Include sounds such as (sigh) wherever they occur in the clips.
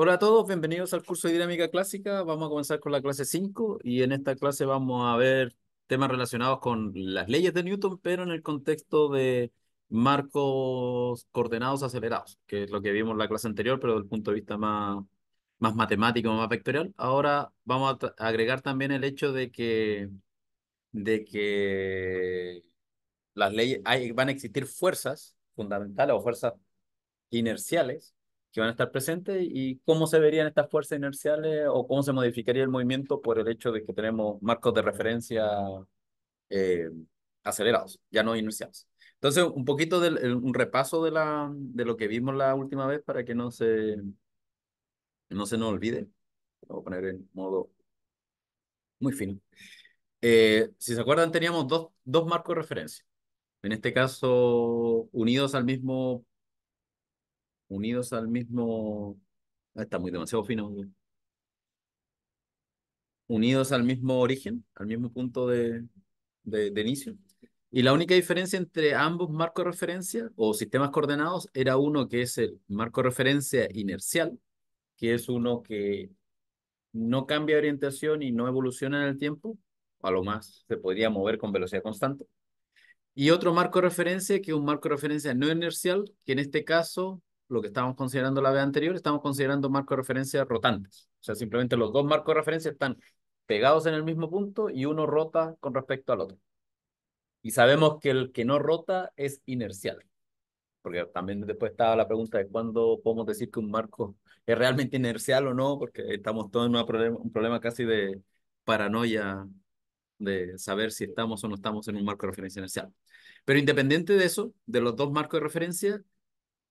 Hola a todos, bienvenidos al curso de Dinámica Clásica. Vamos a comenzar con la clase 5 y en esta clase vamos a ver temas relacionados con las leyes de Newton, pero en el contexto de marcos coordenados acelerados, que es lo que vimos en la clase anterior, pero desde el punto de vista más, más matemático, más vectorial. Ahora vamos a agregar también el hecho de que, de que las leyes van a existir fuerzas fundamentales o fuerzas inerciales que van a estar presentes y cómo se verían estas fuerzas inerciales o cómo se modificaría el movimiento por el hecho de que tenemos marcos de referencia eh, acelerados, ya no inerciales. Entonces, un poquito de un repaso de, la, de lo que vimos la última vez para que no se, no se nos olvide. Lo voy a poner en modo muy fino. Eh, si se acuerdan, teníamos dos, dos marcos de referencia. En este caso, unidos al mismo unidos al mismo... Ah, está muy demasiado fino. Unidos al mismo origen, al mismo punto de, inicio. Y la única diferencia entre ambos marcos de referencia o sistemas coordenados era uno que es el marco de referencia inercial, que es uno que no cambia orientación y no evoluciona en el tiempo, a lo más se podría mover con velocidad constante. Y otro marco de referencia que es un marco de referencia no inercial, que en este caso lo que estábamos considerando la vez anterior, estamos considerando marcos de referencia rotantes. O sea, simplemente los dos marcos de referencia están pegados en el mismo punto y uno rota con respecto al otro. Y sabemos que el que no rota es inercial. Porque también después estaba la pregunta de cuándo podemos decir que un marco es realmente inercial o no, porque estamos todos en problema, un problema casi de paranoia de saber si estamos o no estamos en un marco de referencia inercial. Pero independiente de eso, de los dos marcos de referencia,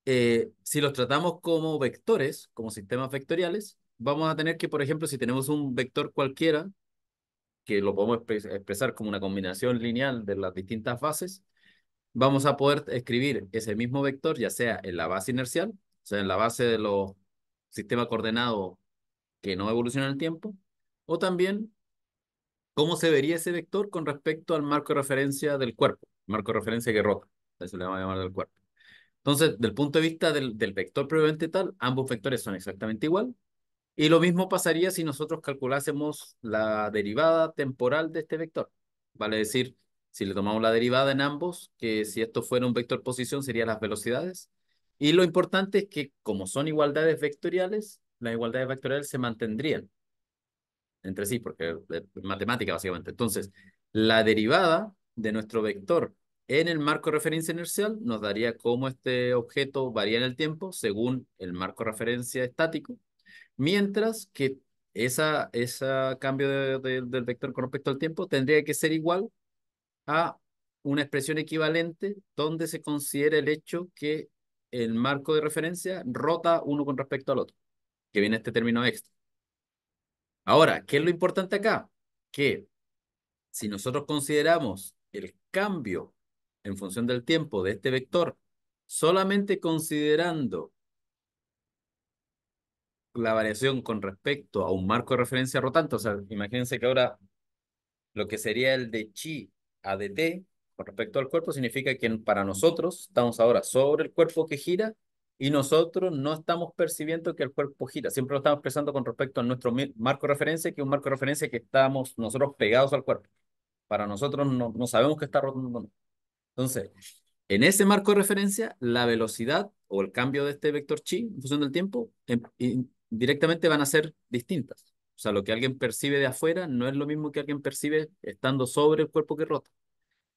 eh, si los tratamos como vectores, como sistemas vectoriales, vamos a tener que, por ejemplo, si tenemos un vector cualquiera, que lo podemos expresar como una combinación lineal de las distintas bases, vamos a poder escribir ese mismo vector, ya sea en la base inercial, o sea, en la base de los sistemas coordenados que no evolucionan el tiempo, o también cómo se vería ese vector con respecto al marco de referencia del cuerpo, marco de referencia que rota, eso le vamos a llamar del cuerpo. Entonces, del punto de vista del, vector previamente tal, ambos vectores son exactamente igual. Y lo mismo pasaría si nosotros calculásemos la derivada temporal de este vector. Vale decir, si le tomamos la derivada en ambos, que si esto fuera un vector posición serían las velocidades. Y lo importante es que como son igualdades vectoriales, las igualdades vectoriales se mantendrían entre sí, porque es matemática básicamente. Entonces, la derivada de nuestro vector en el marco de referencia inercial nos daría cómo este objeto varía en el tiempo según el marco de referencia estático, mientras que ese esa cambio del vector con respecto al tiempo tendría que ser igual a una expresión equivalente donde se considera el hecho que el marco de referencia rota uno con respecto al otro, que viene este término extra. Ahora, ¿qué es lo importante acá? Que si nosotros consideramos el cambio en función del tiempo de este vector, solamente considerando la variación con respecto a un marco de referencia rotante, o sea, imagínense que ahora lo que sería el de chi a de t con respecto al cuerpo significa que para nosotros estamos ahora sobre el cuerpo que gira y nosotros no estamos percibiendo que el cuerpo gira. Siempre lo estamos expresando con respecto a nuestro marco de referencia, que es un marco de referencia que estamos nosotros pegados al cuerpo. Para nosotros no, no sabemos que está rotando. Entonces, en ese marco de referencia, la velocidad o el cambio de este vector chi en función del tiempo directamente van a ser distintas. O sea, lo que alguien percibe de afuera no es lo mismo que alguien percibe estando sobre el cuerpo que rota.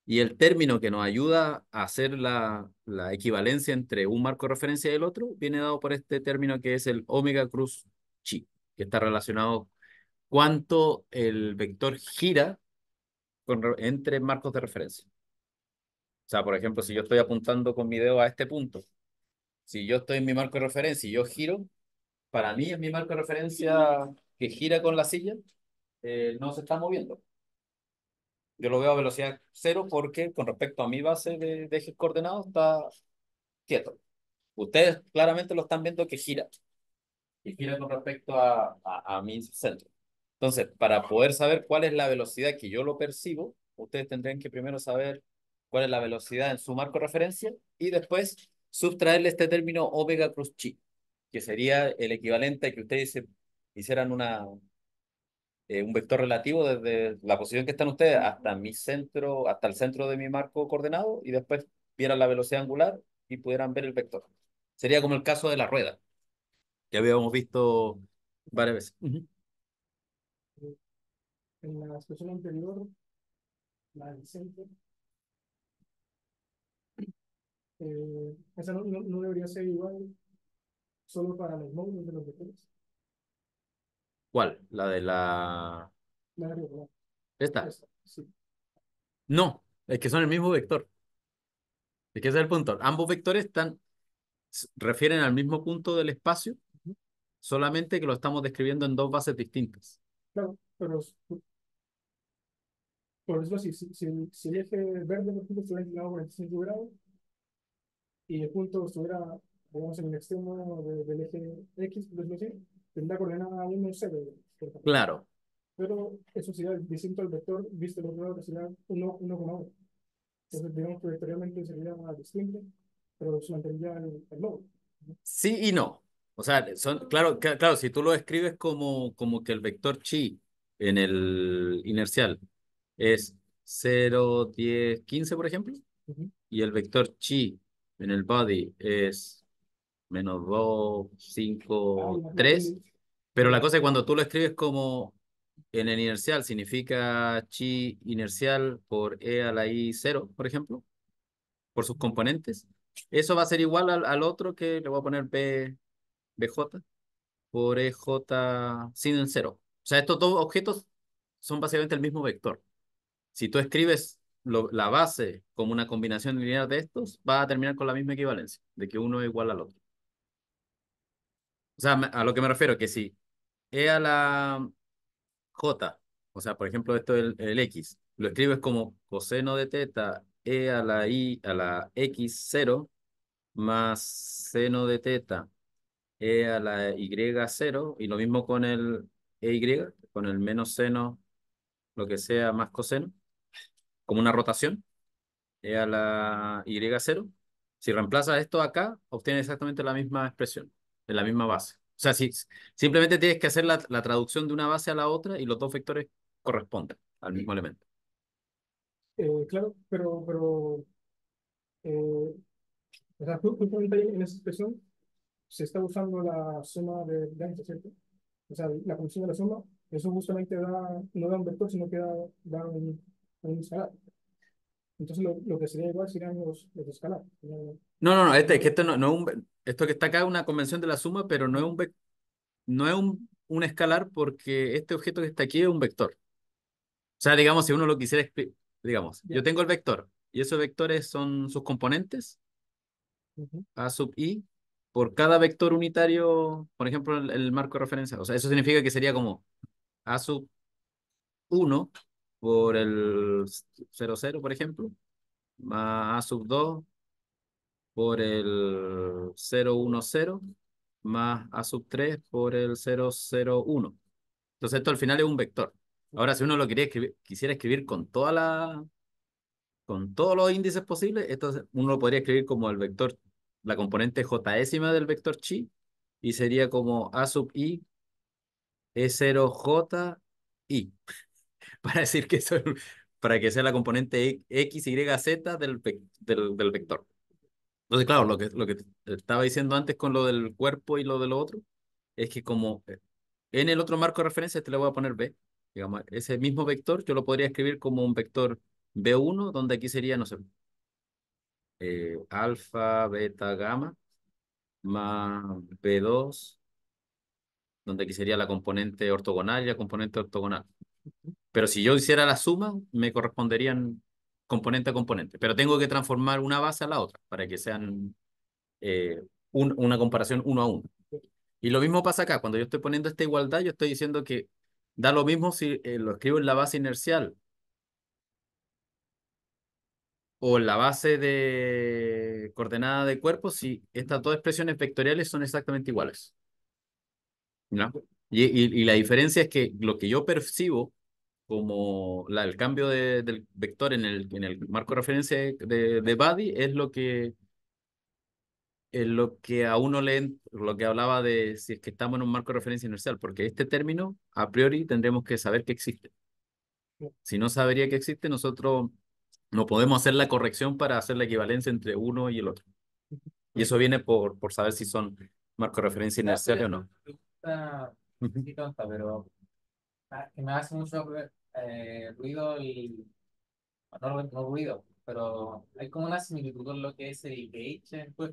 Y el término que nos ayuda a hacer la, equivalencia entre un marco de referencia y el otro viene dado por este término que es el omega cruz chi, que está relacionado cuánto el vector gira entre marcos de referencia. O sea, por ejemplo, si yo estoy apuntando con mi dedo a este punto, si yo estoy en mi marco de referencia y yo giro, para mí es mi marco de referencia que gira con la silla, eh, no se está moviendo. Yo lo veo a velocidad cero porque con respecto a mi base de, ejes coordenados está quieto. Ustedes claramente lo están viendo que gira. Y gira con respecto a, a, a mi centro. Entonces, para poder saber cuál es la velocidad que yo lo percibo, ustedes tendrían que primero saber cuál es la velocidad en su marco de referencia, y después sustraerle este término omega cross chi, que sería el equivalente a que ustedes hicieran una, eh, un vector relativo desde la posición que están ustedes hasta mi centro, hasta el centro de mi marco coordenado, y después vieran la velocidad angular y pudieran ver el vector. Sería como el caso de la rueda, que habíamos visto varias veces. En la situación anterior, la del centro, eh, esa no, no, debería ser igual solo para los módulos de los vectores. ¿Cuál? La de la... ¿Esta? No, es que son el mismo vector. Es que ese es el punto. Ambos vectores están, refieren al mismo punto del espacio, solamente que lo estamos describiendo en dos bases distintas. Claro, pero por eso si, si, si el eje verde, por ejemplo, está inclinado 45 grados, y el punto estuviera, digamos, en el extremo de, del eje X, tendrá coordenada 1 0. Claro. Pero eso sería distinto al vector visto el otro lado, que sería 1,1. 1, Entonces, digamos que sería sería distinto, pero se mantendría el, el logo. Sí y no. O sea, son, claro, claro, si tú lo describes como, como que el vector chi en el inercial es 0, 10, 15, por ejemplo, y el vector chi en el body es menos 2, 5, 3. Pero la cosa es cuando tú lo escribes como en el inercial, significa chi inercial por e a la i 0, por ejemplo, por sus componentes. Eso va a ser igual al, otro que le voy a poner b, bj por ej sin el 0. O sea, estos dos objetos son básicamente el mismo vector. Si tú escribes la base como una combinación lineal de estos va a terminar con la misma equivalencia, de que uno es igual al otro. O sea, a lo que me refiero, que si E a la J, o sea, por ejemplo, esto es el, X, lo escribes como coseno de teta E a la I a la X0 más seno de teta E a la Y0, y lo mismo con el e y con el menos seno, lo que sea, más coseno como una rotación e a la Y0. Si reemplaza esto acá, obtiene exactamente la misma expresión, en la misma base. O sea, si, simplemente tienes que hacer la, la, traducción de una base a la otra y los dos vectores corresponden al mismo elemento. Eh, claro, pero, pero eh, o sea, justamente en esa expresión se está usando la suma de O sea, la función de la suma, eso justamente da, no da un vector, sino que da un, entonces lo, que sería igual serían los, los No, no, no, este, que esto no, un, esto que está acá es una convención de la suma, pero no es un no es un, un, escalar porque este objeto que está aquí es un vector. O sea, digamos, si uno lo quisiera digamos, yo tengo el vector y esos vectores son sus componentes, A sub i, por cada vector unitario, por ejemplo, el, marco de referencia. O sea, eso significa que sería como A sub 1 por el 0, 0, por ejemplo, más A sub 2 por el 0, 1, 0, más A sub 3 por el 0, 0, 1. Entonces esto al final es un vector. Ahora, si uno lo quisiera escribir con toda la, con todos los índices posibles, entonces uno lo podría escribir como el vector, la componente jésima del vector chi, y sería como A sub i, E0j, i. (laughs) para decir que para que sea la componente X, Y, Z del, del, del vector. Entonces, claro, lo que, lo que estaba diciendo antes con lo del cuerpo y lo de lo otro, es que como eh, en el otro marco de referencia, este le voy a poner B, digamos, ese mismo vector yo lo podría escribir como un vector B1, donde aquí sería, no sé, eh, alfa, beta, gamma, más B2, donde aquí sería la componente ortogonal y la componente ortogonal. Pero si yo hiciera la suma, me corresponderían componente a componente. Pero tengo que transformar una base a la otra para que sean eh, una comparación uno a uno. Y lo mismo pasa acá. Cuando yo estoy poniendo esta igualdad, yo estoy diciendo que da lo mismo si eh, lo escribo en la base inercial o en la base de coordenada de cuerpo si estas dos expresiones vectoriales son exactamente iguales. ¿No? Y, y, la diferencia es que lo que yo percibo como la, el cambio del vector en el, en el marco de referencia de, de body es lo que es lo que a uno le lo que hablaba de si es que estamos en un marco de referencia inercial, porque este término a priori tendremos que saber que existe. Si no sabría que existe, nosotros no podemos hacer la corrección para hacer la equivalencia entre uno y el otro. Y eso viene por, por saber si son marco de referencia inercial o no tonta, pero ah, que me hace mucho eh, ruido el, no, no ruido, pero hay como una similitud con lo que es el gauge en tu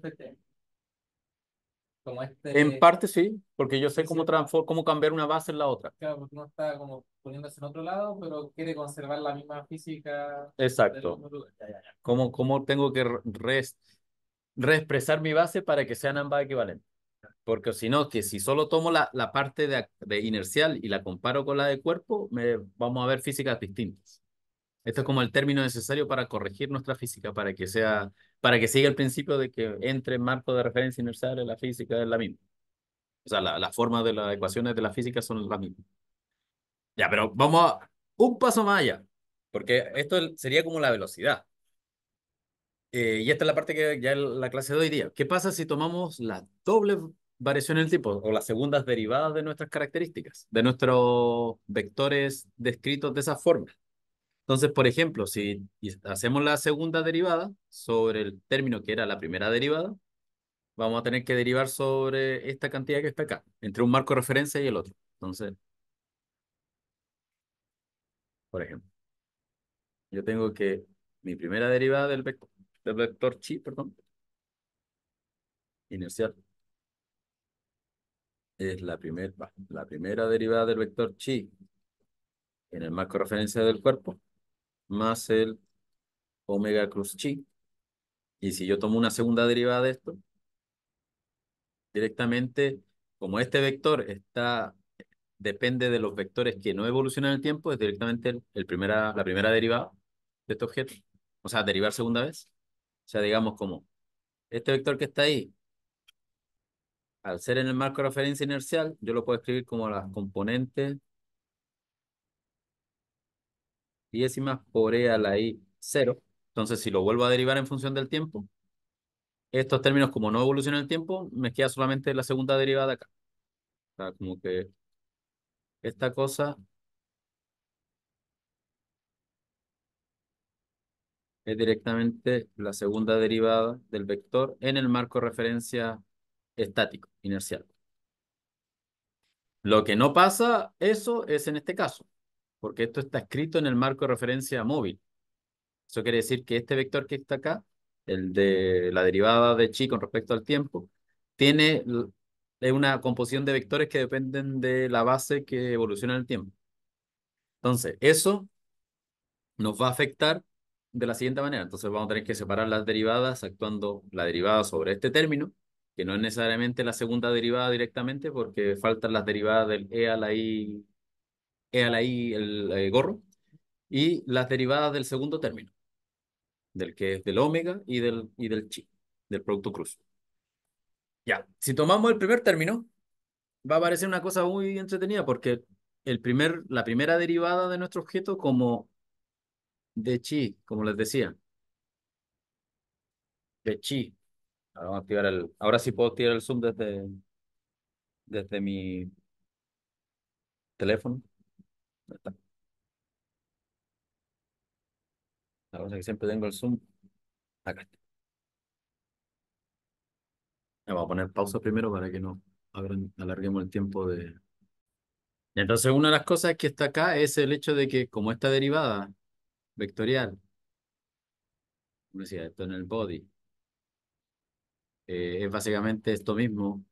Como este En parte sí, porque yo sé cómo, cómo cambiar una base en la otra. claro, porque uno está como poniéndose en otro lado, pero quiere conservar la misma física Exacto. ¿Cómo, tengo que re, reexpresar mi base para que sean ambas equivalentes? porque si no, que si solo tomo la, la parte de, de, inercial y la comparo con la de cuerpo, me, vamos a ver físicas distintas. Esto es como el término necesario para corregir nuestra física, para que sea, para que siga el principio de que entre marco de referencia inercial la física es la misma. O sea, las la formas de las ecuaciones de la física son las mismas. Ya, pero vamos a un paso más allá, porque esto sería como la velocidad. Eh, y esta es la parte que ya la clase de hoy día. ¿Qué pasa si tomamos la doble variación en el tipo o las segundas derivadas de nuestras características, de nuestros vectores descritos de esa forma. Entonces, por ejemplo, si hacemos la segunda derivada sobre el término que era la primera derivada, vamos a tener que derivar sobre esta cantidad que está acá, entre un marco de referencia y el otro. Entonces, por ejemplo, yo tengo que mi primera derivada del vector, del vector chi, perdón, inercial, es la, la primera derivada del vector chi en el marco referencia del cuerpo más el omega cruz chi. Y si yo tomo una segunda derivada de esto, directamente, como este vector está depende de los vectores que no evolucionan en el tiempo, es directamente la primera derivada de este objeto. O sea, derivar segunda vez. O sea, digamos como este vector que está ahí al ser en el marco de referencia inercial, yo lo puedo escribir como las componentes décimas por E a la I 0. Entonces, si lo vuelvo a derivar en función del tiempo, estos términos, como no evolucionan el tiempo, me queda solamente la segunda derivada acá. O sea, como que esta cosa es directamente la segunda derivada del vector en el marco de referencia estático, inercial. Lo que no pasa eso es en este caso, porque esto está escrito en el marco de referencia móvil. Eso quiere decir que este vector que está acá, el de la derivada de chi con respecto al tiempo, tiene una composición de vectores que dependen de la base que evoluciona en el tiempo. Entonces, eso nos va a afectar de la siguiente manera. Entonces vamos a tener que separar las derivadas actuando la derivada sobre este término que no es necesariamente la segunda derivada directamente, porque faltan las derivadas del E a la I, E a la I, el, eh, gorro, y las derivadas del segundo término, del que es del omega y del, y del chi, del producto cruz. Ya, si tomamos el primer término, va a parecer una cosa muy entretenida, porque el primer, la primera derivada de nuestro objeto como de chi, como les decía, de chi, Ahora a activar el. Ahora sí puedo activar el Zoom desde, desde mi teléfono. La cosa es que siempre tengo el Zoom. Acá está. Vamos a poner pausa primero para que no alarguemos el tiempo de. Entonces, una de las cosas que está acá es el hecho de que, como esta derivada vectorial, como decía esto en el body, eh, es básicamente esto mismo,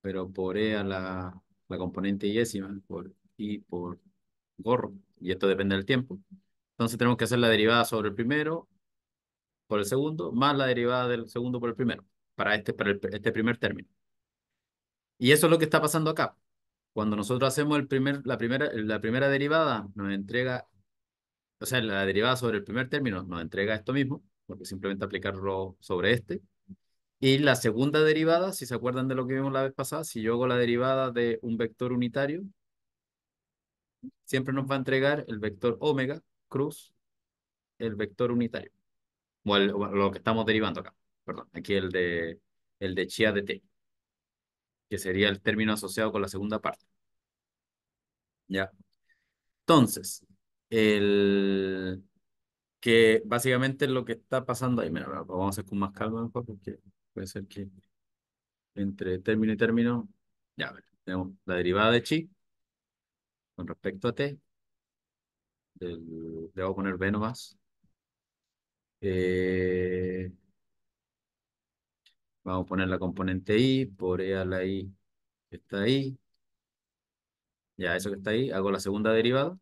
pero por E a la, la componente yésima, por I por gorro, y esto depende del tiempo. Entonces tenemos que hacer la derivada sobre el primero por el segundo, más la derivada del segundo por el primero, para este, para este primer término. Y eso es lo que está pasando acá. Cuando nosotros hacemos el primer, la, primera, la primera derivada, nos entrega, o sea, la derivada sobre el primer término nos entrega esto mismo, porque simplemente aplicarlo sobre este. Y la segunda derivada, si se acuerdan de lo que vimos la vez pasada, si yo hago la derivada de un vector unitario, siempre nos va a entregar el vector omega cruz el vector unitario. O, lo que estamos derivando acá. Perdón, aquí el de, el de chia de t. Que sería el término asociado con la segunda parte. ¿Ya? Entonces, el que básicamente lo que está pasando ahí. vamos a hacer con más calma porque puede ser que entre término y término, ya, ver, tenemos la derivada de chi con respecto a t. Del, debo poner B nomás. Eh, vamos a poner la componente i, por e a la i que está ahí. Ya, eso que está ahí, hago la segunda derivada.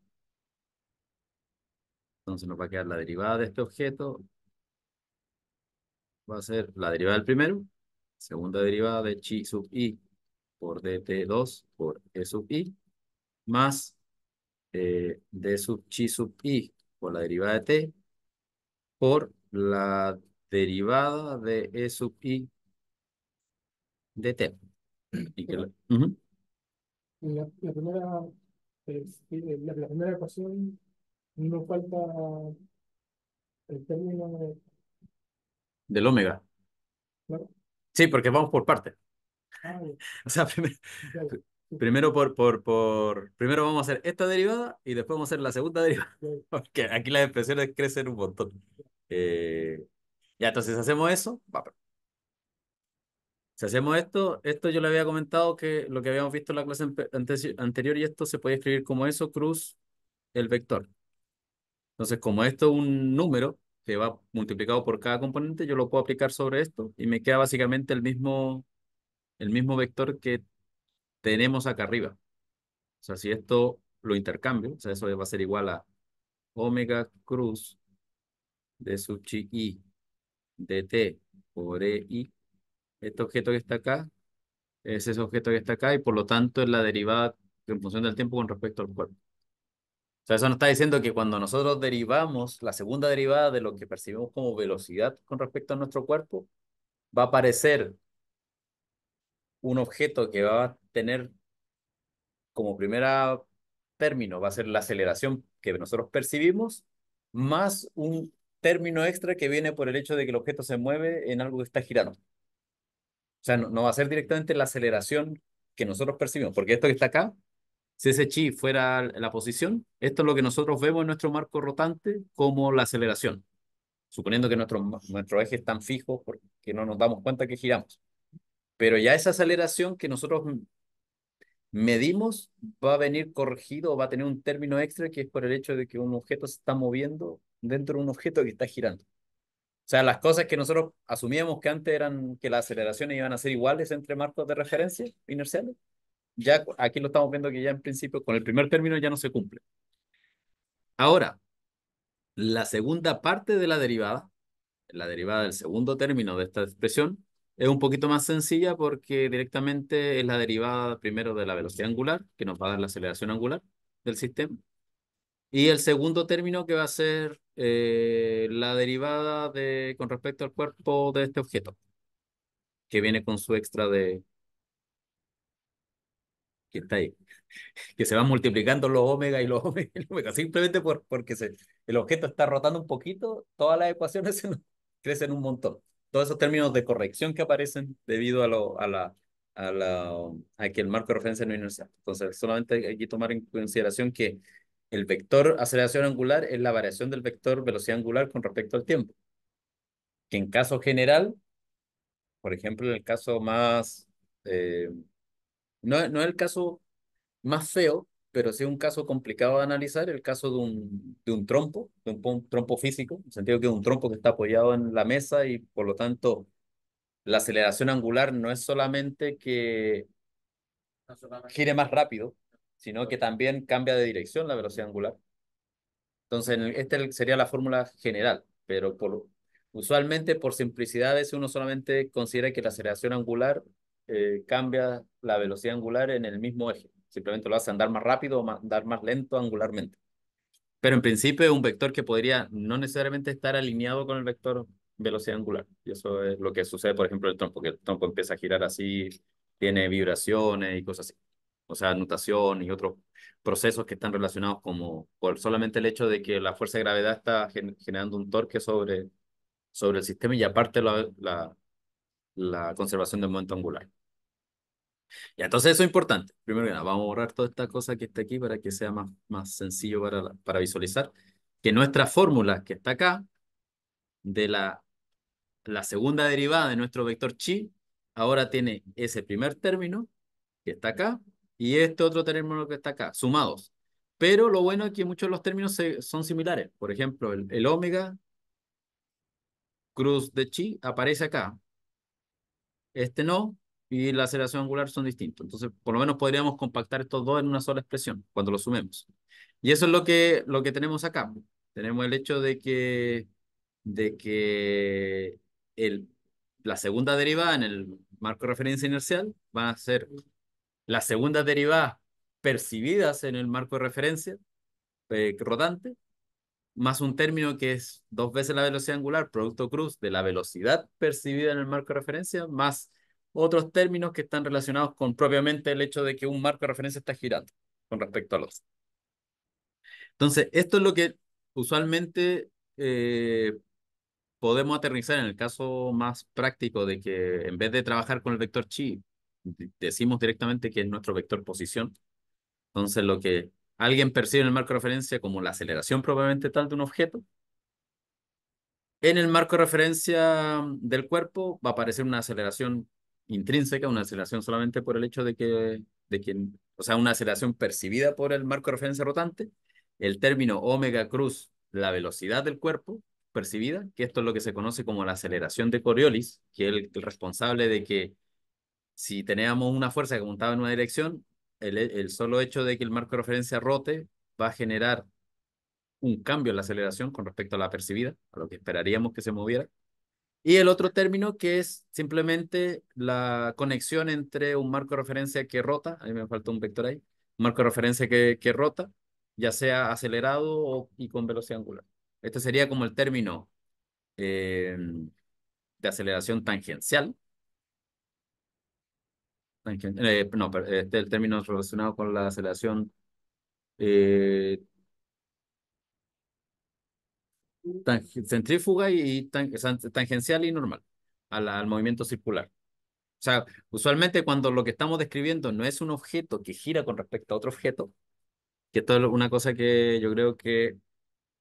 Entonces nos va a quedar la derivada de este objeto. Va a ser la derivada del primero. Segunda derivada de chi sub i por dt2 por e sub i. Más eh, d sub chi sub i por la derivada de t. Por la derivada de e sub i de t. primera, la primera ecuación no falta el término del omega. Sí, porque vamos por partes. Ah, (laughs) o sea, (laughs) primero, por, por, por, primero vamos a hacer esta derivada y después vamos a hacer la segunda (laughs) derivada. Porque aquí las expresiones crecen un montón. ya, eh, entonces hacemos eso. Pues. si hacemos esto, esto yo le había comentado que lo que habíamos visto en la clase anterior y esto se puede escribir como eso cruz el vector. Entonces, como esto es un número que va multiplicado por cada componente, yo lo puedo aplicar sobre esto y me queda básicamente el mismo, el mismo vector que tenemos acá arriba. O sea, si esto lo intercambio, o sea, eso va a ser igual a omega cruz de sub chi i dt por e i. Este objeto que está acá es ese objeto que está acá y por lo tanto es la derivada en función del tiempo con respecto al cuerpo. O sea, eso nos está diciendo que cuando nosotros derivamos, la segunda derivada de lo que percibimos como velocidad con respecto a nuestro cuerpo, va a aparecer un objeto que va a tener como primera término, va a ser la aceleración que nosotros percibimos, más un término extra que viene por el hecho de que el objeto se mueve en algo que está girando. O sea, no, no va a ser directamente la aceleración que nosotros percibimos, porque esto que está acá si ese chi fuera la posición, esto es lo que nosotros vemos en nuestro marco rotante como la aceleración, suponiendo que nuestros nuestro ejes están fijos porque no nos damos cuenta que giramos. Pero ya esa aceleración que nosotros medimos va a venir corregido va a tener un término extra que es por el hecho de que un objeto se está moviendo dentro de un objeto que está girando. O sea, las cosas que nosotros asumíamos que antes eran que las aceleraciones iban a ser iguales entre marcos de referencia inerciales, ya aquí lo estamos viendo que ya en principio con el primer término ya no se cumple. Ahora, la segunda parte de la derivada, la derivada del segundo término de esta expresión, es un poquito más sencilla porque directamente es la derivada primero de la velocidad angular, que nos va a dar la aceleración angular del sistema. Y el segundo término que va a ser eh, la derivada de, con respecto al cuerpo de este objeto, que viene con su extra de que que se van multiplicando los omega y los (laughs) omega y los omega, simplemente por, porque el objeto está rotando un poquito, todas las ecuaciones (laughs) crecen un montón. Todos esos términos de corrección que aparecen debido a, lo, a, la, a, la, a que el marco de referencia no inercial Entonces, solamente hay que tomar en consideración que el vector aceleración angular es la variación del vector velocidad angular con respecto al tiempo. Que en caso general, por ejemplo, en el caso más... Eh, no, es el caso más feo, pero sí un caso complicado de analizar, el caso de un, de un trompo, de un, trompo físico, en el sentido que es un trompo que está apoyado en la mesa y por lo tanto la aceleración angular no es solamente que gire más rápido, sino que también cambia de dirección la velocidad angular. Entonces, esta sería la fórmula general, pero por, usualmente por simplicidades uno solamente considera que la aceleración angular eh, cambia la velocidad angular en el mismo eje. Simplemente lo hace andar más rápido o andar más lento angularmente. Pero en principio es un vector que podría no necesariamente estar alineado con el vector velocidad angular. Y eso es lo que sucede, por ejemplo, en el tronco que el tronco empieza a girar así, tiene vibraciones y cosas así. O sea, nutación y otros procesos que están relacionados como por solamente el hecho de que la fuerza de gravedad está generando un torque sobre, sobre el sistema y aparte la la conservación del momento angular. Y entonces eso es importante. Primero que nada, vamos a borrar toda esta cosa que está aquí para que sea más, más sencillo para, para visualizar. Que nuestra fórmula que está acá, de la, la segunda derivada de nuestro vector chi, ahora tiene ese primer término que está acá y este otro término que está acá, sumados. Pero lo bueno es que muchos de los términos son similares. Por ejemplo, el, omega cruz de chi aparece acá este no, y la aceleración angular son distintos. Entonces, por lo menos podríamos compactar estos dos en una sola expresión cuando lo sumemos. Y eso es lo que, lo que tenemos acá. Tenemos el hecho de que, de que el, la segunda derivada en el marco de referencia inercial van a ser las segundas derivadas percibidas en el marco de referencia eh, rodante más un término que es dos veces la velocidad angular, producto cruz de la velocidad percibida en el marco de referencia, más otros términos que están relacionados con propiamente el hecho de que un marco de referencia está girando con respecto a los Entonces, esto es lo que usualmente eh, podemos aterrizar en el caso más práctico de que en vez de trabajar con el vector chi, decimos directamente que es nuestro vector posición. Entonces, lo que Alguien percibe en el marco de referencia como la aceleración probablemente tal de un objeto. En el marco de referencia del cuerpo va a aparecer una aceleración intrínseca, una aceleración solamente por el hecho de que, de quien, o sea, una aceleración percibida por el marco de referencia rotante. El término omega cruz, la velocidad del cuerpo, percibida, que esto es lo que se conoce como la aceleración de Coriolis, que es el, responsable de que si teníamos una fuerza que apuntaba en una dirección, el, solo hecho de que el marco de referencia rote va a generar un cambio en la aceleración con respecto a la percibida, a lo que esperaríamos que se moviera. Y el otro término que es simplemente la conexión entre un marco de referencia que rota, a me falta un vector ahí, un marco de referencia que, rota, ya sea acelerado y con velocidad angular. Este sería como el término eh, de aceleración tangencial, eh, no, este, el término relacionado con la aceleración eh, centrífuga y tangencial y normal al, movimiento circular. O sea, usualmente cuando lo que estamos describiendo no es un objeto que gira con respecto a otro objeto, que esto es una cosa que yo creo que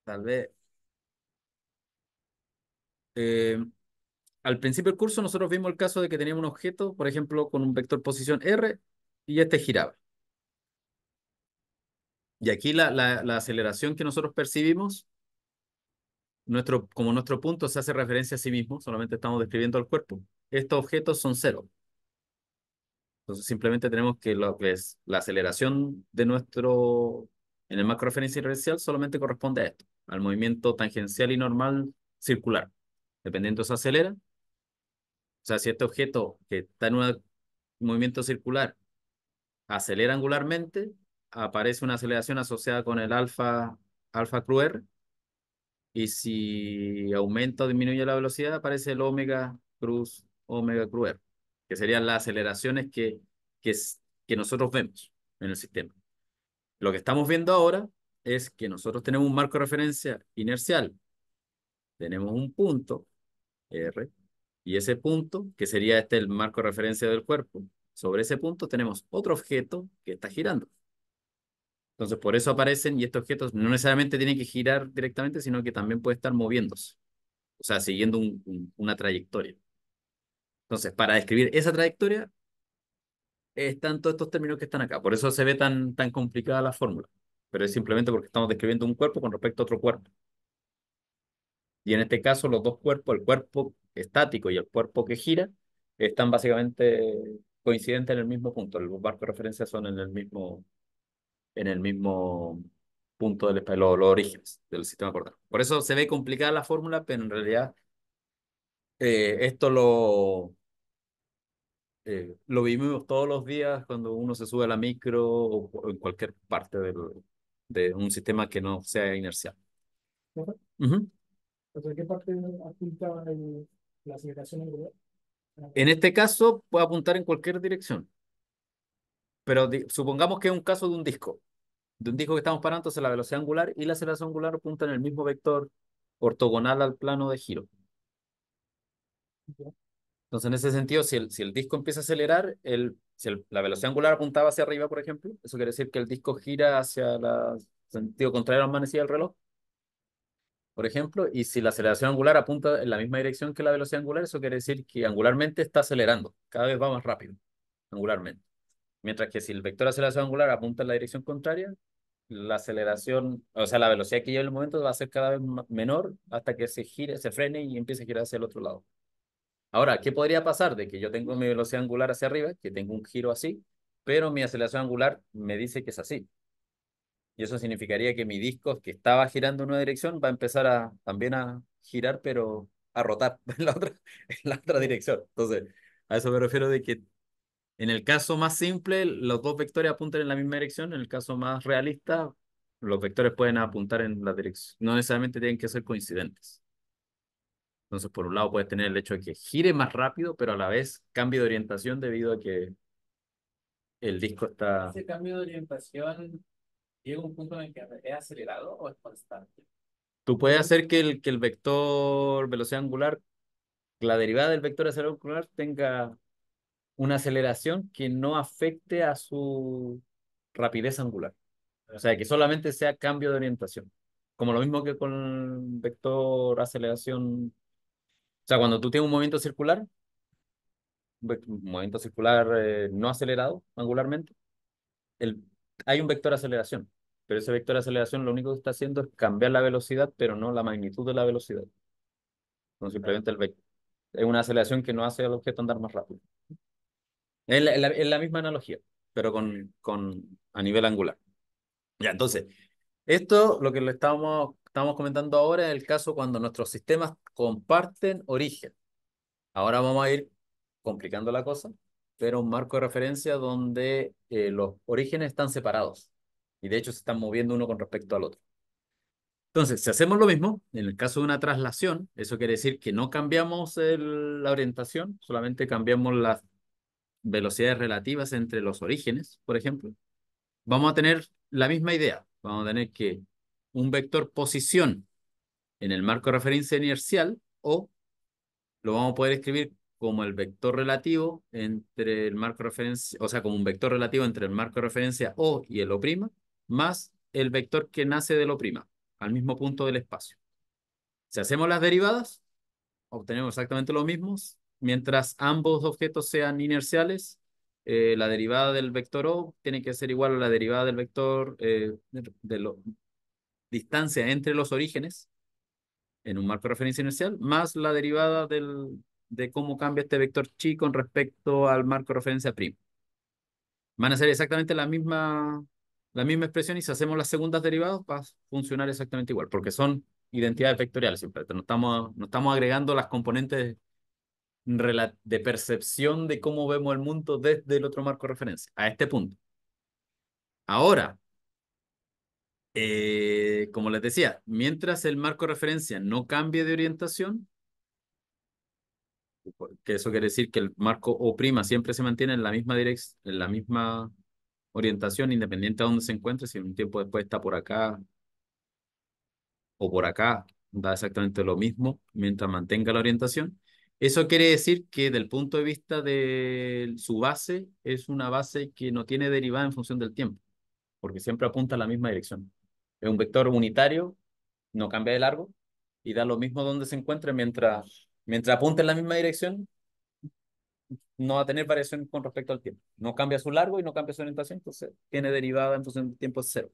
tal vez al principio del curso nosotros vimos el caso de que teníamos un objeto, por ejemplo, con un vector posición R y este giraba. Y aquí la, aceleración que nosotros percibimos, nuestro, como nuestro punto se hace referencia a sí mismo, solamente estamos describiendo al cuerpo. Estos objetos son cero. Entonces simplemente tenemos que que la aceleración de nuestro, en el macro referencia irreversible solamente corresponde a esto, al movimiento tangencial y normal circular. Dependiendo se acelera, o sea, si este objeto que está en un movimiento circular acelera angularmente, aparece una aceleración asociada con el alfa, alfa cruer, y si aumenta o disminuye la velocidad, aparece el omega cruz, omega cruer, que serían las aceleraciones que, que, que nosotros vemos en el sistema. Lo que estamos viendo ahora es que nosotros tenemos un marco de referencia inercial. Tenemos un punto, R, y ese punto, que sería este el marco de referencia del cuerpo, sobre ese punto tenemos otro objeto que está girando. Entonces, por eso aparecen y estos objetos no necesariamente tienen que girar directamente, sino que también puede estar moviéndose, o sea, siguiendo una trayectoria. Entonces, para describir esa trayectoria, están todos estos términos que están acá. Por eso se ve tan, tan complicada la fórmula, pero es simplemente porque estamos describiendo un cuerpo con respecto a otro cuerpo. Y en este caso, los dos cuerpos, el cuerpo estático y el cuerpo que gira están básicamente coincidentes en el mismo punto. Los barcos de referencia son en el mismo, en el mismo punto del los, los orígenes del sistema corporal Por eso se ve complicada la fórmula, pero en realidad eh, esto lo, eh, lo vivimos todos los días cuando uno se sube a la micro o en cualquier parte de un sistema que no sea inercial. Uh qué parte está el, Ah, en este caso puede apuntar en cualquier dirección. Pero supongamos que es un caso de un disco. De un disco que estamos parando, entonces la velocidad angular y la aceleración angular apuntan en el mismo vector ortogonal al plano de giro. Entonces, en ese sentido, si el, si el disco empieza a acelerar, el, si la velocidad angular apuntaba hacia arriba, por ejemplo, eso quiere decir que el disco gira hacia el sentido contrario al del reloj por ejemplo, y si la aceleración angular apunta en la misma dirección que la velocidad angular, eso quiere decir que angularmente está acelerando, cada vez va más rápido, angularmente. Mientras que si el vector de aceleración angular apunta en la dirección contraria, la aceleración, o sea, la velocidad que lleva en el momento va a ser cada vez menor hasta que se gire, se frene y empiece a girar hacia el otro lado. Ahora, ¿qué podría pasar? De que yo tengo mi velocidad angular hacia arriba, que tengo un giro así, pero mi aceleración angular me dice que es así. Y eso significaría que mi disco, que estaba girando en una dirección, va a empezar a, también a girar, pero a rotar (laughs) en la, otra, la otra dirección. Entonces, a eso me refiero de que en el caso más simple, los dos vectores apuntan en la misma dirección. En el caso más realista, los vectores pueden apuntar en la dirección. No necesariamente tienen que ser coincidentes. Entonces, por un lado, puedes tener el hecho de que gire más rápido, pero a la vez cambie de orientación debido a que el disco está... Ese cambio de orientación llega un punto en el que es acelerado o es constante. Tú puedes hacer que el, que el vector velocidad angular, la derivada del vector velocidad angular tenga una aceleración que no afecte a su rapidez angular. O sea, que solamente sea cambio de orientación. Como lo mismo que con el vector aceleración. O sea, cuando tú tienes un movimiento circular, un movimiento circular eh, no acelerado angularmente, el hay un vector de aceleración, pero ese vector de aceleración lo único que está haciendo es cambiar la velocidad, pero no la magnitud de la velocidad. simplemente el vector. Es una aceleración que no hace al objeto andar más rápido. Es la, misma analogía, pero con, con, a nivel angular. Ya, entonces, esto lo que le estamos, estamos comentando ahora es el caso cuando nuestros sistemas comparten origen. Ahora vamos a ir complicando la cosa pero un marco de referencia donde eh, los orígenes están separados y de hecho se están moviendo uno con respecto al otro. Entonces, si hacemos lo mismo, en el caso de una traslación, eso quiere decir que no cambiamos la orientación, solamente cambiamos las velocidades relativas entre los orígenes, por ejemplo, vamos a tener la misma idea. Vamos a tener que un vector posición en el marco de referencia inercial o lo vamos a poder escribir como el vector relativo entre el marco de referencia, o sea, como un vector relativo entre el marco de referencia O y el O', más el vector que nace del O', al mismo punto del espacio. Si hacemos las derivadas, obtenemos exactamente lo mismo. Mientras ambos objetos sean inerciales, eh, la derivada del vector O tiene que ser igual a la derivada del vector eh, de la distancia entre los orígenes en un marco de referencia inercial, más la derivada del, de cómo cambia este vector chi con respecto al marco de referencia primo. Van a ser exactamente la misma, la misma expresión y si hacemos las segundas derivadas va a funcionar exactamente igual, porque son identidades vectoriales ...nos No estamos, no estamos agregando las componentes de percepción de cómo vemos el mundo desde el otro marco de referencia, a este punto. Ahora, eh, como les decía, mientras el marco de referencia no cambie de orientación, que eso quiere decir que el marco O' siempre se mantiene en la misma dirección, en la misma orientación, independiente de dónde se encuentre, si un tiempo después está por acá o por acá, da exactamente lo mismo mientras mantenga la orientación. Eso quiere decir que del punto de vista de su base, es una base que no tiene derivada en función del tiempo, porque siempre apunta a la misma dirección. Es un vector unitario, no cambia de largo, y da lo mismo donde se encuentre mientras mientras apunta en la misma dirección, no va a tener variación con respecto al tiempo. No cambia su largo y no cambia su orientación, entonces tiene derivada, entonces el tiempo es cero.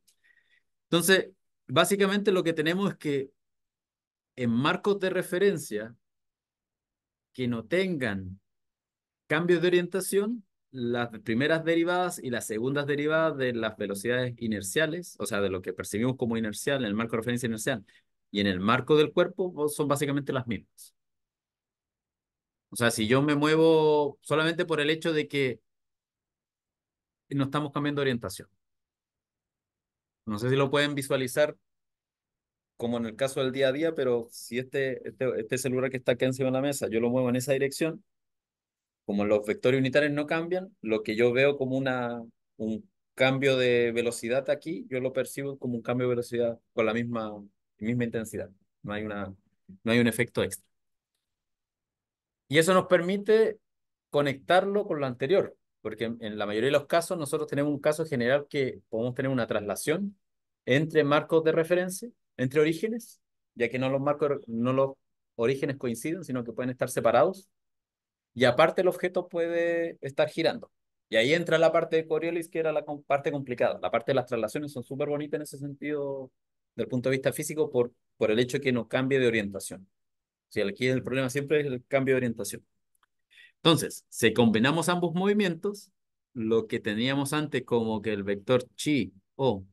Entonces, básicamente lo que tenemos es que en marcos de referencia que no tengan cambios de orientación, las primeras derivadas y las segundas derivadas de las velocidades inerciales, o sea, de lo que percibimos como inercial en el marco de referencia inercial y en el marco del cuerpo, son básicamente las mismas. O sea, si yo me muevo solamente por el hecho de que no estamos cambiando orientación. No sé si lo pueden visualizar como en el caso del día a día, pero si este, este, este celular que está acá encima de la mesa, yo lo muevo en esa dirección, como los vectores unitarios no cambian, lo que yo veo como una, un cambio de velocidad aquí, yo lo percibo como un cambio de velocidad con la misma, misma intensidad. No hay, una, no hay un efecto extra. Y eso nos permite conectarlo con lo anterior, porque en, la mayoría de los casos nosotros tenemos un caso general que podemos tener una traslación entre marcos de referencia, entre orígenes, ya que no los marcos, no los orígenes coinciden, sino que pueden estar separados. Y aparte el objeto puede estar girando. Y ahí entra la parte de Coriolis, que era la parte complicada. La parte de las traslaciones son súper bonitas en ese sentido, del punto de vista físico, por, por el hecho de que no cambie de orientación. Si aquí el problema siempre es el cambio de orientación. Entonces, si combinamos ambos movimientos, lo que teníamos antes como que el vector chi o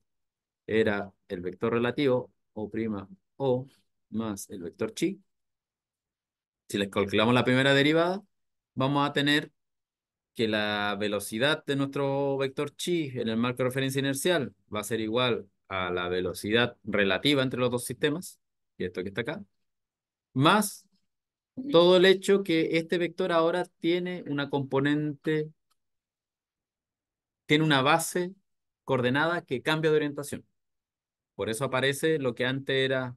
era el vector relativo o prima o más el vector chi. Si les calculamos la primera derivada, vamos a tener que la velocidad de nuestro vector chi en el marco de referencia inercial va a ser igual a la velocidad relativa entre los dos sistemas, y esto que está acá, más todo el hecho que este vector ahora tiene una componente, tiene una base coordenada que cambia de orientación. Por eso aparece lo que antes era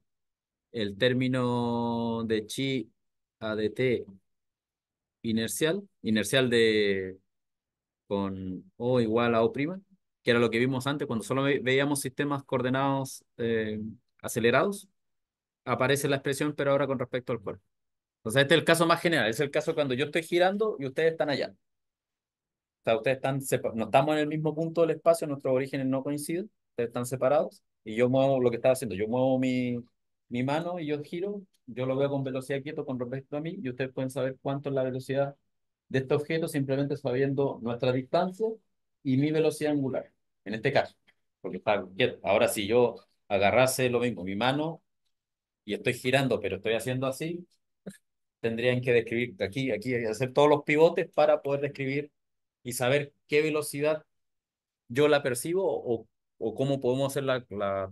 el término de chi dt inercial, inercial de con O igual a O', que era lo que vimos antes cuando solo veíamos sistemas coordenados eh, acelerados aparece la expresión, pero ahora con respecto al cuerpo. sea este es el caso más general, es el caso cuando yo estoy girando y ustedes están allá. O sea, ustedes están, no estamos en el mismo punto del espacio, nuestros orígenes no coinciden, ustedes están separados, y yo muevo lo que estaba haciendo, yo muevo mi, mi mano y yo giro, yo lo veo con velocidad quieto con respecto a mí, y ustedes pueden saber cuánto es la velocidad de este objeto simplemente sabiendo nuestra distancia y mi velocidad angular, en este caso, porque está quieto. Ahora, si yo agarrase lo mismo, mi mano y estoy girando, pero estoy haciendo así, tendrían que describir aquí, aquí, hacer todos los pivotes para poder describir y saber qué velocidad yo la percibo o, o cómo podemos hacer la, la,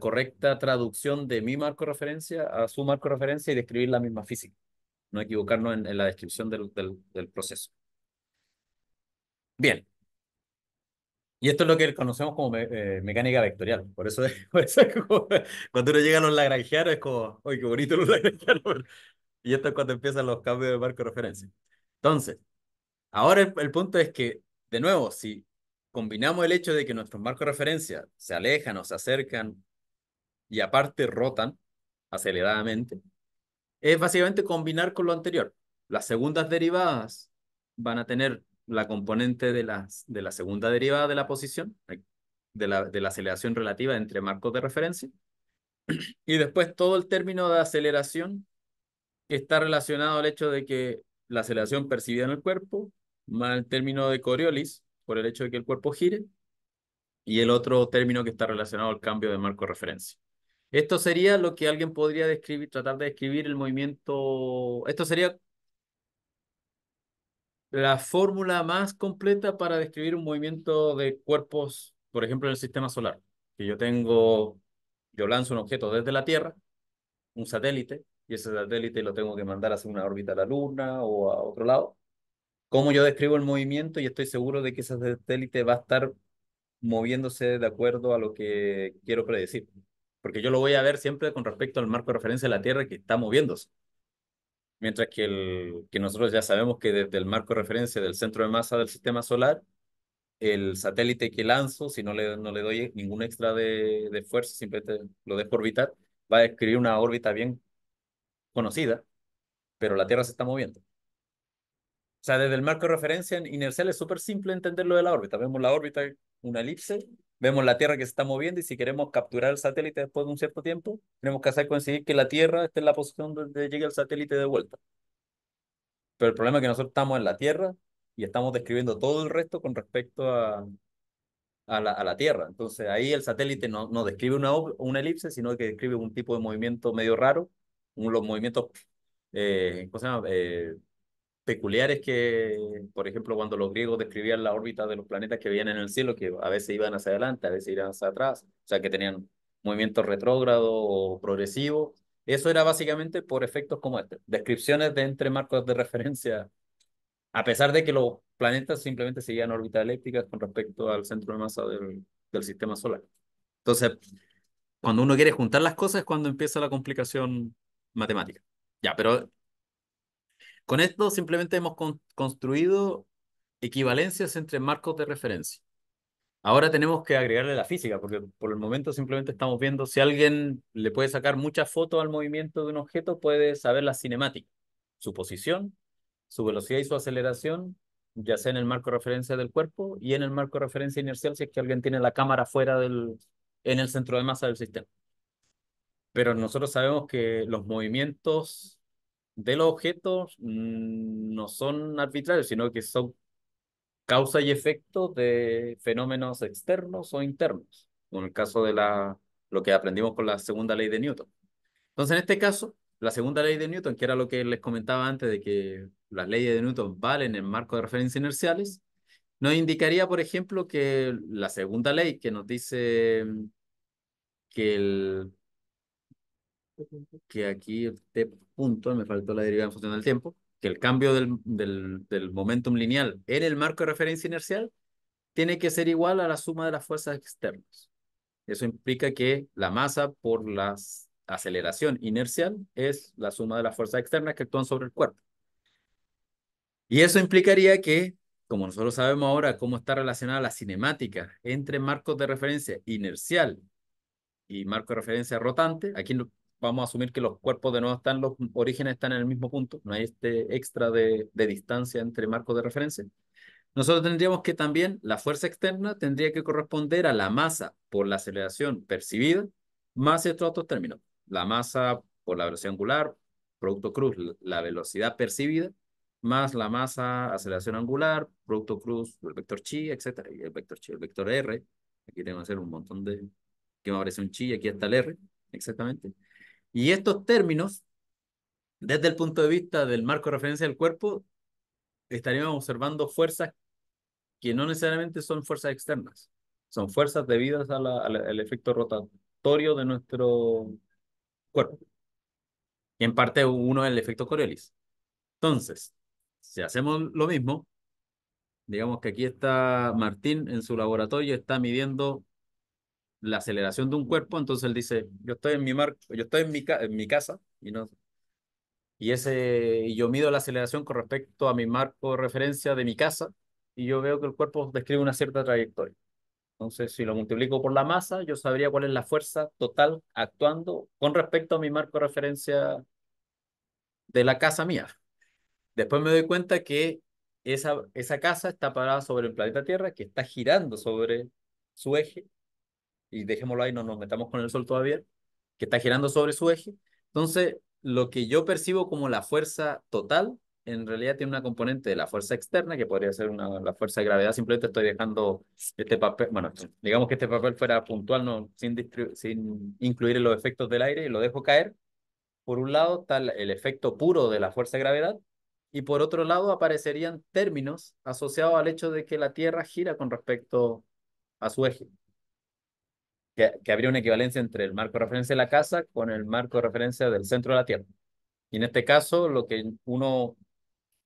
correcta traducción de mi marco de referencia a su marco de referencia y describir la misma física. No equivocarnos en, la descripción del proceso. Bien, y esto es lo que conocemos como eh, mecánica vectorial. Por eso, (laughs) cuando uno llega a los lagrangianos es como, ¡Ay, qué bonito los (laughs) lagrangianos. Y esto es cuando empiezan los cambios de marco de referencia. Entonces, ahora el, el punto es que, de nuevo, si combinamos el hecho de que nuestros marcos de referencia se alejan o se acercan y aparte rotan aceleradamente, es básicamente combinar con lo anterior. Las segundas derivadas van a tener la componente de la, de la segunda derivada de la posición, eh, de la, de la aceleración relativa entre marcos de referencia, (clears throat) y después todo el término de aceleración que está relacionado al hecho de que la aceleración percibida en el cuerpo, más el término de Coriolis, por el hecho de que el cuerpo gire, y el otro término que está relacionado al cambio de marco de referencia. Esto sería lo que alguien podría describir, tratar de describir el movimiento, esto sería la fórmula más completa para describir un movimiento de cuerpos, por ejemplo, en el sistema solar. Que yo tengo, yo lanzo un objeto desde la Tierra, un satélite, y ese satélite lo tengo que mandar a una órbita a la Luna o a otro lado. ¿Cómo yo describo el movimiento? Y estoy seguro de que ese satélite va a estar moviéndose de acuerdo a lo que quiero predecir. Porque yo lo voy a ver siempre con respecto al marco de referencia de la Tierra que está moviéndose mientras que, el, que nosotros ya sabemos que desde el marco de referencia del centro de masa del sistema solar, el satélite que lanzo, si no le, no le doy ningún extra de, de fuerza, simplemente lo dejo orbitar, va a describir una órbita bien conocida, pero la Tierra se está moviendo. O sea, desde el marco de referencia inercial es súper simple entender lo de la órbita. Vemos la órbita, una elipse, vemos la Tierra que se está moviendo y si queremos capturar el satélite después de un cierto tiempo, tenemos que hacer coincidir que la Tierra esté en la posición donde llegue el satélite de vuelta. Pero el problema es que nosotros estamos en la Tierra y estamos describiendo todo el resto con respecto a, a, la, a la Tierra. Entonces ahí el satélite no, no describe una, una elipse, sino que describe un tipo de movimiento medio raro, un, los movimientos, eh, ¿cómo se llama? Eh, peculiares que, por ejemplo, cuando los griegos describían la órbita de los planetas que veían en el cielo, que a veces iban hacia adelante, a veces iban hacia atrás, o sea, que tenían movimiento retrógrado o progresivo Eso era básicamente por efectos como este, descripciones de entre marcos de referencia, a pesar de que los planetas simplemente seguían órbitas eléctricas con respecto al centro de masa del, del sistema solar. Entonces, cuando uno quiere juntar las cosas es cuando empieza la complicación matemática. Ya, pero con esto simplemente hemos construido equivalencias entre marcos de referencia. Ahora tenemos que agregarle la física, porque por el momento simplemente estamos viendo si alguien le puede sacar muchas fotos al movimiento de un objeto, puede saber la cinemática, su posición, su velocidad y su aceleración, ya sea en el marco de referencia del cuerpo y en el marco de referencia inercial si es que alguien tiene la cámara fuera del, en el centro de masa del sistema. Pero nosotros sabemos que los movimientos de los objetos mm, no son arbitrarios, sino que son causa y efecto de fenómenos externos o internos, como en el caso de la, lo que aprendimos con la segunda ley de Newton. Entonces, en este caso, la segunda ley de Newton, que era lo que les comentaba antes de que las leyes de Newton valen en marco de referencias inerciales, nos indicaría, por ejemplo, que la segunda ley que nos dice mm, que el que aquí el t me faltó la derivada en función del tiempo, que el cambio del, del, momentum lineal en el marco de referencia inercial tiene que ser igual a la suma de las fuerzas externas. Eso implica que la masa por la aceleración inercial es la suma de las fuerzas externas que actúan sobre el cuerpo. Y eso implicaría que, como nosotros sabemos ahora cómo está relacionada la cinemática entre marcos de referencia inercial y marco de referencia rotante, aquí vamos a asumir que los cuerpos de nuevo están, los orígenes están en el mismo punto, no hay este extra de, de distancia entre marcos de referencia. Nosotros tendríamos que también la fuerza externa tendría que corresponder a la masa por la aceleración percibida más estos otros términos. La masa por la velocidad angular, producto cruz, la velocidad percibida, más la masa, aceleración angular, producto cruz, el vector chi, etcétera, y el vector chi, el vector r. Aquí tengo que hacer un montón de... ¿Qué me aparece un chi, aquí está el r, exactamente. Y estos términos, desde el punto de vista del marco de referencia del cuerpo, estaríamos observando fuerzas que no necesariamente son fuerzas externas, son fuerzas debidas a la, al efecto rotatorio de nuestro cuerpo. Y en parte uno es el efecto Coriolis. Entonces, si hacemos lo mismo, digamos que aquí está Martín en su laboratorio, está midiendo la aceleración de un cuerpo, entonces él dice, yo estoy en mi marco, yo estoy en mi, casa y no y ese y yo mido la aceleración con respecto a mi marco de referencia de mi casa y yo veo que el cuerpo describe una cierta trayectoria. Entonces, si lo multiplico por la masa, yo sabría cuál es la fuerza total actuando con respecto a mi marco de referencia de la casa mía. Después me doy cuenta que esa, esa casa está parada sobre el planeta Tierra, que está girando sobre su eje y dejémoslo ahí, no nos metamos con el Sol todavía, que está girando sobre su eje. Entonces, lo que yo percibo como la fuerza total, en realidad tiene una componente de la fuerza externa, que podría ser una, la fuerza de gravedad. Simplemente estoy dejando este papel, bueno, digamos que este papel fuera puntual, no, sin, sin incluir los efectos del aire, y lo dejo caer. Por un lado está el efecto puro de la fuerza de gravedad, y por otro lado aparecerían términos asociados al hecho de que la Tierra gira con respecto a su eje que, habría una equivalencia entre el marco de referencia de la casa con el marco de referencia del centro de la Tierra. Y en este caso, lo que uno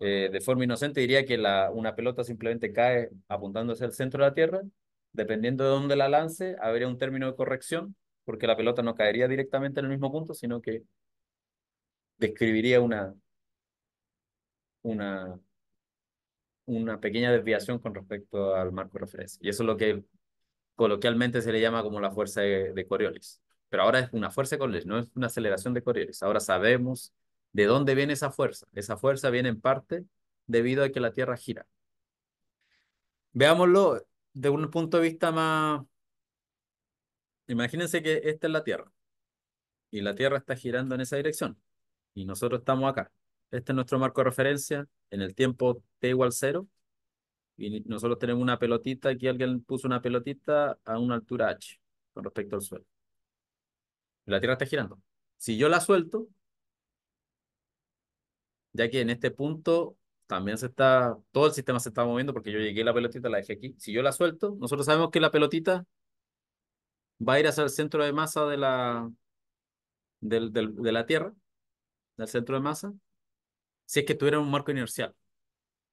eh, de forma inocente diría que una pelota simplemente cae apuntándose al centro de la Tierra, dependiendo de dónde la lance, habría un término de corrección, porque la pelota no caería directamente en el mismo punto, sino que describiría una, una, una pequeña desviación con respecto al marco de referencia. Y eso es lo que coloquialmente se le llama como la fuerza de, Coriolis. Pero ahora es una fuerza de Coriolis, no es una aceleración de Coriolis. Ahora sabemos de dónde viene esa fuerza. Esa fuerza viene en parte debido a que la Tierra gira. Veámoslo de un punto de vista más... Imagínense que esta es la Tierra y la Tierra está girando en esa dirección y nosotros estamos acá. Este es nuestro marco de referencia en el tiempo t igual cero y nosotros tenemos una pelotita, aquí alguien puso una pelotita a una altura h con respecto al suelo. La Tierra está girando. Si yo la suelto, ya que en este punto también se está, todo el sistema se está moviendo porque yo llegué a la pelotita, la dejé aquí. Si yo la suelto, nosotros sabemos que la pelotita va a ir hacia el centro de masa de la, de la Tierra, del centro de masa, si es que tuviera un marco inercial.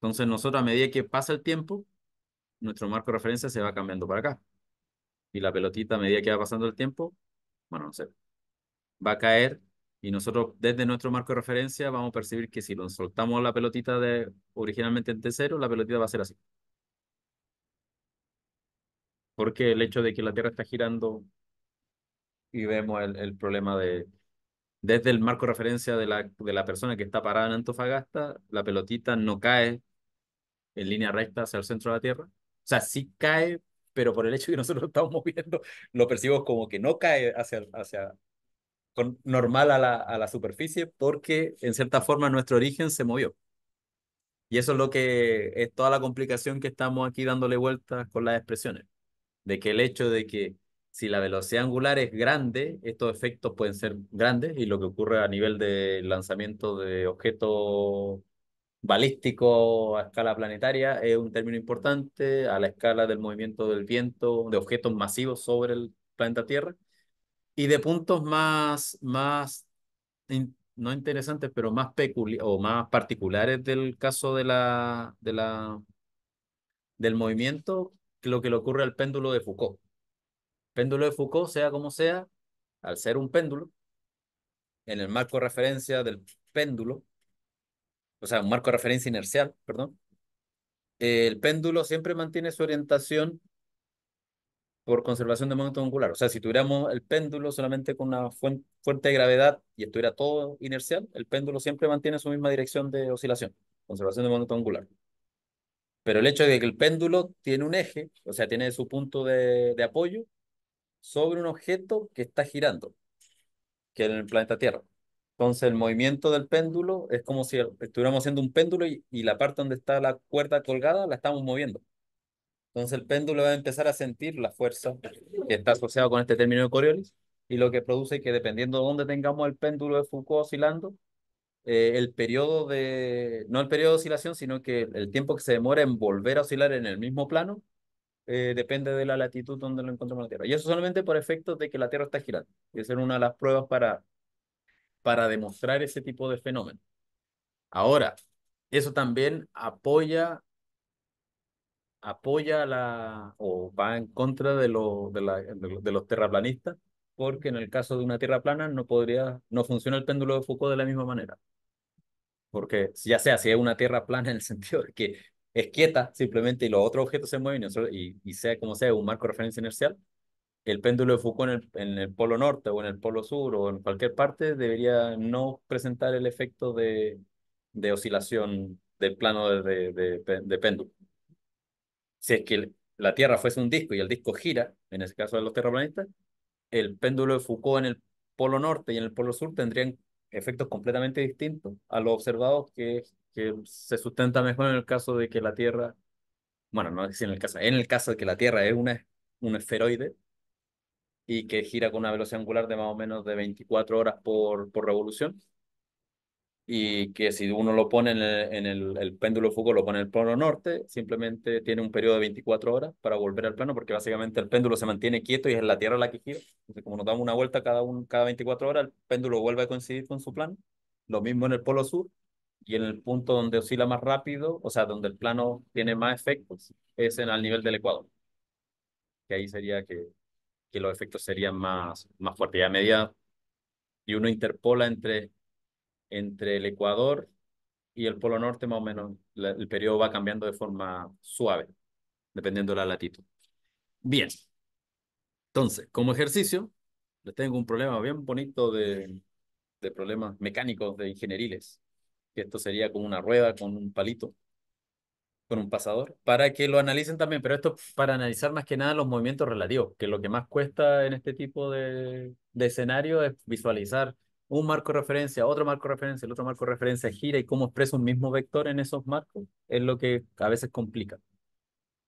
Entonces nosotros a medida que pasa el tiempo, nuestro marco de referencia se va cambiando para acá. Y la pelotita a medida que va pasando el tiempo, bueno, no sé, va a caer y nosotros desde nuestro marco de referencia vamos a percibir que si lo soltamos la pelotita de originalmente en cero, la pelotita va a ser así. Porque el hecho de que la Tierra está girando y vemos el, problema de, desde el marco de referencia de la, de la persona que está parada en Antofagasta, la pelotita no cae en línea recta hacia el centro de la Tierra. O sea, sí cae, pero por el hecho de que nosotros lo estamos (laughs) moviendo, lo percibimos como que no cae hacia, hacia con, normal a la, a la superficie porque en cierta forma nuestro origen se movió. Y eso es lo que es toda la complicación que estamos aquí dándole vueltas con las expresiones. De que el hecho de que si la velocidad angular es grande, estos efectos pueden ser grandes y lo que ocurre a nivel de lanzamiento de objetos balístico a escala planetaria es un término importante, a la escala del movimiento del viento, de objetos masivos sobre el planeta Tierra, y de puntos más, más no interesantes, pero más o más particulares del caso de la, de la, del movimiento, lo que le ocurre al péndulo de Foucault. Péndulo de Foucault, sea como sea, al ser un péndulo, en el marco de referencia del péndulo, o sea, un marco de referencia inercial, perdón, el péndulo siempre mantiene su orientación por conservación de momento angular. O sea, si tuviéramos el péndulo solamente con una fuente, de gravedad y estuviera todo inercial, el péndulo siempre mantiene su misma dirección de oscilación, conservación de momento angular. Pero el hecho de que el péndulo tiene un eje, o sea, tiene su punto de, apoyo sobre un objeto que está girando, que en el planeta Tierra. Entonces el movimiento del péndulo es como si estuviéramos haciendo un péndulo y, la parte donde está la cuerda colgada la estamos moviendo. Entonces el péndulo va a empezar a sentir la fuerza que está asociada con este término de Coriolis y lo que produce que dependiendo de dónde tengamos el péndulo de Foucault oscilando, eh, el periodo de, no el periodo de oscilación, sino que el tiempo que se demora en volver a oscilar en el mismo plano eh, depende de la latitud donde lo encontramos en la Tierra. Y eso solamente por efecto de que la Tierra está girando. Y esa una de las pruebas para para demostrar ese tipo de fenómeno. Ahora, eso también apoya apoya la o va en contra de, lo, de, los terraplanistas, porque en el caso de una tierra plana no podría, no funciona el péndulo de Foucault de la misma manera. Porque ya sea si es una tierra plana en el (laughs) sentido de que es quieta simplemente y los otros objetos se mueven y, y sea como sea un marco de referencia inercial, el péndulo de Foucault en el, en el, polo norte o en el polo sur o en cualquier parte debería no presentar el efecto de, de oscilación del plano de, de, péndulo. Si es que la Tierra fuese un disco y el disco gira, en ese caso de los terraplanistas, el péndulo de Foucault en el polo norte y en el polo sur tendrían efectos completamente distintos a los observados que, que se sustenta mejor en el caso de que la Tierra, bueno, no es en el caso, en el caso de que la Tierra es una, un esferoide, y que gira con una velocidad angular de más o menos de 24 horas por, revolución. Y que si uno lo pone en, el, en el, péndulo Foucault, lo pone en el polo norte, simplemente tiene un periodo de 24 horas para volver al plano, porque básicamente el péndulo se mantiene quieto y es la Tierra la que gira. Entonces, como nos damos una vuelta cada, un, cada 24 horas, el péndulo vuelve a coincidir con su plano. Lo mismo en el polo sur, y en el punto donde oscila más rápido, o sea, donde el plano tiene más efectos, es en al nivel del ecuador. Que ahí sería que que los efectos serían más, más fuertes. Y a y uno interpola entre, entre el Ecuador y el Polo Norte, más o menos, el periodo va cambiando de forma suave, dependiendo de la latitud. Bien. Entonces, como ejercicio, les tengo un problema bien bonito de, de problemas mecánicos de ingenieriles. Esto sería como una rueda con un palito con un pasador, para que lo analicen también, pero esto para analizar más que nada los movimientos relativos, que lo que más cuesta en este tipo de, escenario es visualizar un marco de referencia, otro marco de referencia, el otro marco de referencia gira y cómo expresa un mismo vector en esos marcos, es lo que a veces complica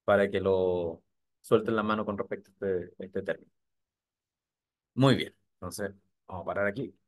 para que lo suelten la mano con respecto este, a este término. Muy bien, entonces vamos a parar aquí.